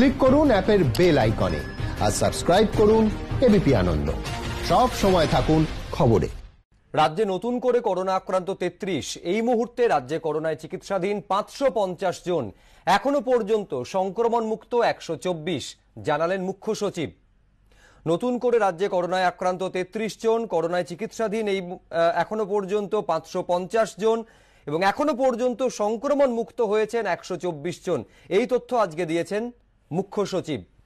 click করুন অ্যাপের bell আইকনে আর সাবস্ক্রাইব করুন এবিপি আনন্দ সব সময় থাকুন খবরে রাজ্যে নতুন করে করোনা আক্রান্ত তেত্রিশ এই মুহূর্তে রাজ্যে করোনায় চিকিৎসাধীন পাঁচশো জন এখনো পর্যন্ত সংক্রমণ মুক্ত একশো জানালেন মুখ্য সচিব নতুন করে রাজ্যে করোনায় আক্রান্ত তেত্রিশ জন করোনায় চিকিৎসাধীন এই এখনো পর্যন্ত পাঁচশো জন এবং এখনো পর্যন্ত সংক্রমণ মুক্ত হয়েছেন একশো জন এই তথ্য আজকে দিয়েছেন মুখ্য সচিব